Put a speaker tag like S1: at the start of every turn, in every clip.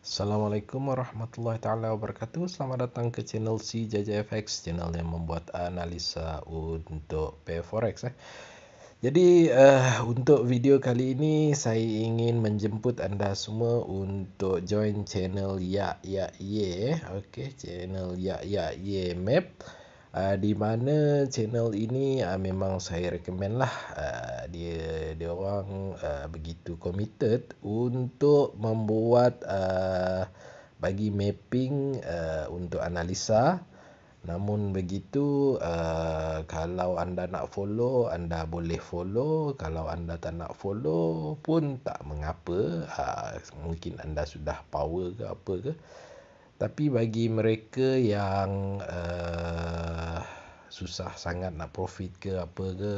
S1: Assalamualaikum warahmatullahi taala wabarakatuh. Selamat datang ke channel Si Jaja FX, channel yang membuat analisa untuk PFOREX eh. Jadi uh, untuk video kali ini saya ingin menjemput anda semua untuk join channel Ya Ya Ye, okay? channel Ya Ya Ye Map. Uh, uh, di mana channel ini uh, memang saya rekomen lah uh, dia dia orang uh, begitu committed untuk membuat uh, bagi mapping uh, untuk analisa namun begitu uh, kalau anda nak follow anda boleh follow kalau anda tak nak follow pun tak mengapa uh, mungkin anda sudah power ke apa ke tapi bagi mereka yang uh, susah sangat nak profit ke apa ke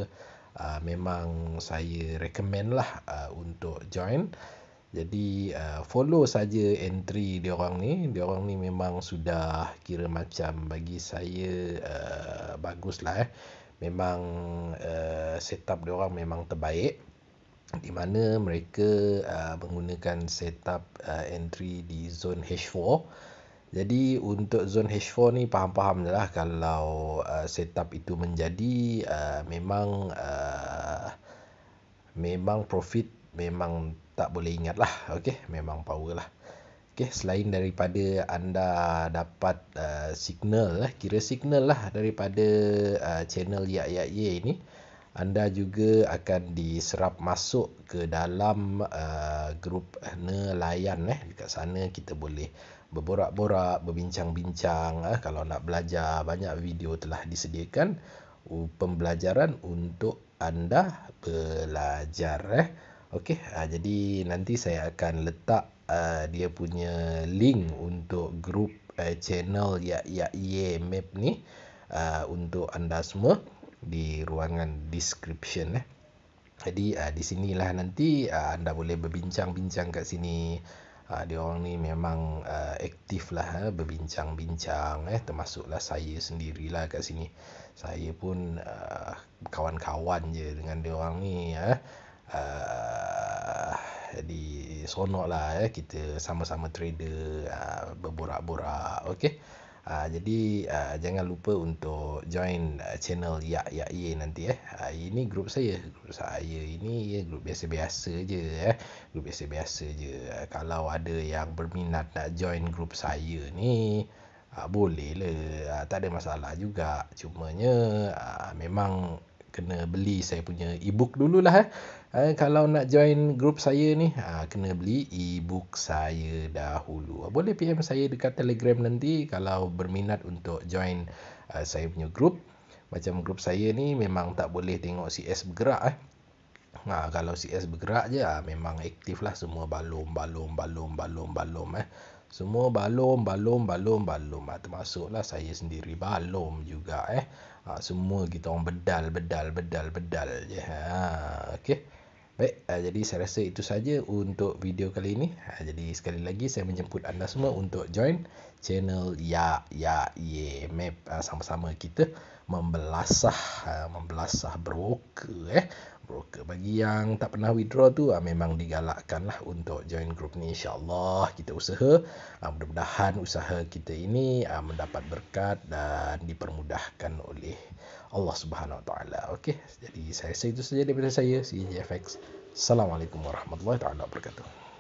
S1: uh, memang saya recommend lah uh, untuk join jadi uh, follow saja entry dia orang ni dia orang ni memang sudah kira macam bagi saya uh, bagus lah eh memang uh, setup orang memang terbaik di mana mereka uh, menggunakan setup uh, entry di zone H4 jadi untuk zon H4 ni faham-faham je lah kalau uh, setup itu menjadi uh, memang uh, memang profit memang tak boleh ingat lah. Okay, memang power lah. Okay, selain daripada anda dapat uh, signal lah, kira signal lah daripada uh, channel yaya ini anda juga akan diserap masuk ke dalam uh, grup eh, nelayan eh dekat sana kita boleh berborak-borak, berbincang-bincang eh kalau nak belajar banyak video telah disediakan uh, pembelajaran untuk anda belajar eh okey uh, jadi nanti saya akan letak uh, dia punya link untuk grup uh, channel ya ya ye map ni uh, untuk anda semua di ruangan description eh. Jadi uh, di sinilah nanti uh, anda boleh berbincang-bincang kat sini. Uh, dia orang ni memang uh, aktif lah eh, berbincang-bincang eh termasuklah saya sendirilah kat sini. Saya pun uh, kawan-kawan je dengan dia orang ni eh. Uh, jadi sonok lah eh kita sama-sama trader uh, berborak-borak okey. Ah, jadi uh, jangan lupa untuk join uh, channel Ya Ya Ye nanti eh. Uh, ini grup saya. Grup saya ini ya grup biasa-biasa je eh. Grup biasa-biasa je. Uh, kalau ada yang berminat nak join grup saya ni uh, boleh lah. Uh, tak ada masalah juga. Cumanya uh, memang kena beli saya punya e-book dululah eh. Eh, kalau nak join grup saya ni ha, kena beli e-book saya dahulu ah, boleh PM saya dekat telegram nanti kalau berminat untuk join uh, saya punya grup macam grup saya ni memang tak boleh tengok CS bergerak eh. ha, kalau CS bergerak je ha, memang aktif lah semua balum balum balum balum balum eh. semua balum balum balum balum ha, lah saya sendiri balum juga eh ha, semua kita orang bedal bedal bedal bedal je ha okey baik ha, jadi saya rasa itu saja untuk video kali ini ha, jadi sekali lagi saya menjemput anda semua untuk join channel ya ya ye map ha, sama-sama kita membelasah ha, membelasah broker eh broker bagi yang tak pernah withdraw tu ha, memang digalakkan lah untuk join group ni insyaallah kita usaha ha, mudah-mudahan usaha kita ini mendapat berkat dan dipermudahkan oleh Allah Subhanahu Wa Taala okey jadi saya rasa itu saja daripada saya CJFX. Assalamualaikum warahmatullahi taala wabarakatuh